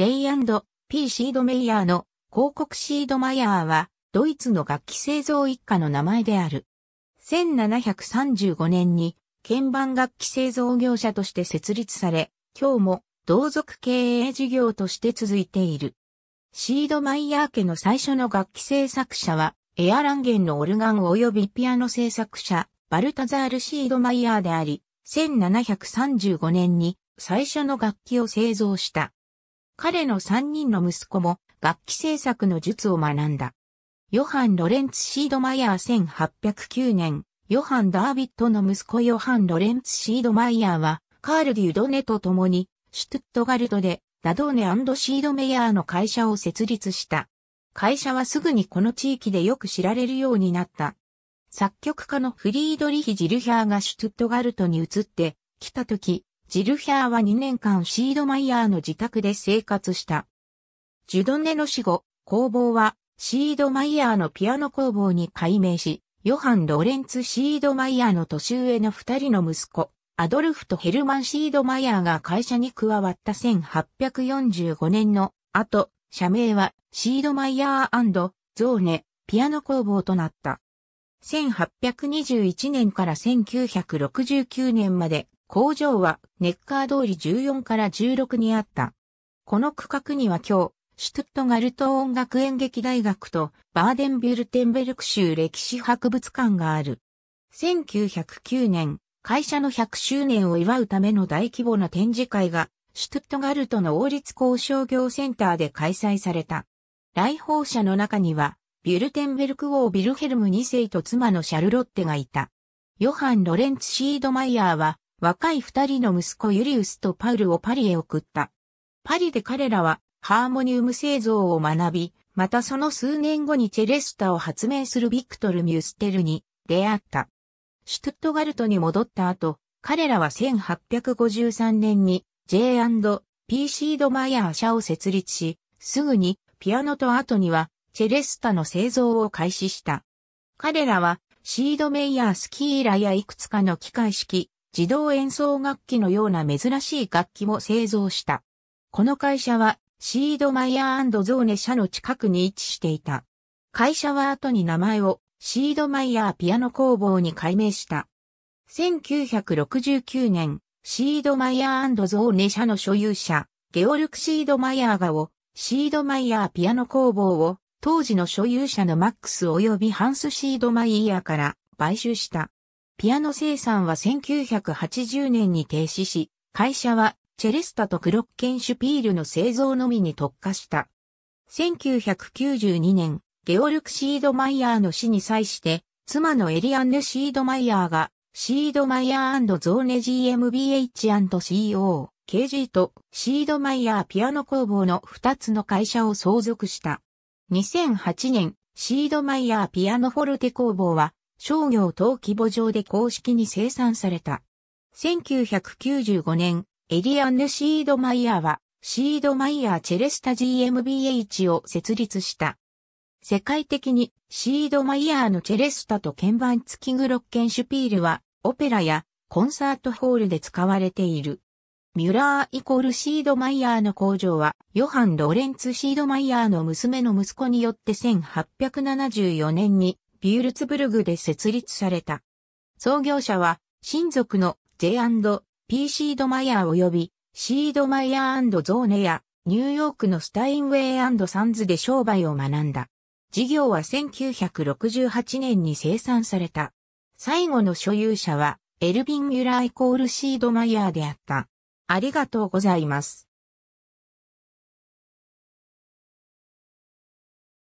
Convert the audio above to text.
J&P シードメイヤーの広告シードマイヤーはドイツの楽器製造一家の名前である。1735年に鍵盤楽器製造業者として設立され、今日も同族経営事業として続いている。シードマイヤー家の最初の楽器製作者は、エアランゲンのオルガン及びピアノ製作者、バルタザール・シードマイヤーであり、1735年に最初の楽器を製造した。彼の三人の息子も楽器制作の術を学んだ。ヨハン・ロレンツ・シードマイヤー1809年、ヨハン・ダービットの息子ヨハン・ロレンツ・シードマイヤーは、カール・デュドネと共に、シュトゥットガルトで、ダドーネシードメイヤーの会社を設立した。会社はすぐにこの地域でよく知られるようになった。作曲家のフリードリヒ・ジルヒャーがシュトゥットガルトに移って来た時、ジルヒャーは2年間シードマイヤーの自宅で生活した。ジュドネの死後、工房はシードマイヤーのピアノ工房に改名し、ヨハン・ロレンツ・シードマイヤーの年上の二人の息子、アドルフとヘルマン・シードマイヤーが会社に加わった1845年の後、社名はシードマイヤーゾーネピアノ工房となった。1821年から1969年まで工場はネッカー通り14から16にあった。この区画には今日、シュトゥットガルト音楽演劇大学とバーデンビュルテンベルク州歴史博物館がある。1909年、会社の100周年を祝うための大規模な展示会が、シュトゥットガルトの王立交渉業センターで開催された。来訪者の中には、ビュルテンベルク王ビルヘルム2世と妻のシャルロッテがいた。ヨハン・ロレンツ・シードマイヤーは、若い二人の息子ユリウスとパウルをパリへ送った。パリで彼らはハーモニウム製造を学び、またその数年後にチェレスタを発明するビクトル・ミュステルに出会った。シュトゥットガルトに戻った後、彼らは1853年に J&P シードマイヤー社を設立し、すぐにピアノと後にはチェレスタの製造を開始した。彼らはシードメイヤースキーラやいくつかの機械式自動演奏楽器のような珍しい楽器も製造した。この会社はシードマイヤーゾーネ社の近くに位置していた。会社は後に名前をシードマイヤーピアノ工房に改名した。1969年、シードマイヤーゾーネ社の所有者、ゲオルク・シードマイヤーがを、シードマイヤーピアノ工房を、当時の所有者のマックス及びハンス・シードマイヤーから買収した。ピアノ生産は1980年に停止し、会社はチェレスタとクロッケンシュピールの製造のみに特化した。1992年、ゲオルク・シードマイヤーの死に際して、妻のエリアンヌ・シードマイヤーが、シードマイヤーゾーネ GmbH&CO、KG とシードマイヤーピアノ工房の2つの会社を相続した。2008年、シードマイヤーピアノフォルテ工房は商業等規模上で公式に生産された。1995年、エリアンヌ・シードマイヤーは、シードマイヤー・チェレスタ GmbH を設立した。世界的に、シードマイヤーのチェレスタと鍵盤付きグロッケンシュピールは、オペラやコンサートホールで使われている。ミュラーイコールシードマイヤーの工場は、ヨハン・ローレンツ・シードマイヤーの娘の息子によって1874年にビュールツブルグで設立された。創業者は、親族の J&P シードマイヤー及び、シードマイヤーゾーネや、ニューヨークのスタインウェイサンズで商売を学んだ。事業は1968年に生産された。最後の所有者は、エルビン・ミュラーイコールシードマイヤーであった。ありがとうございます。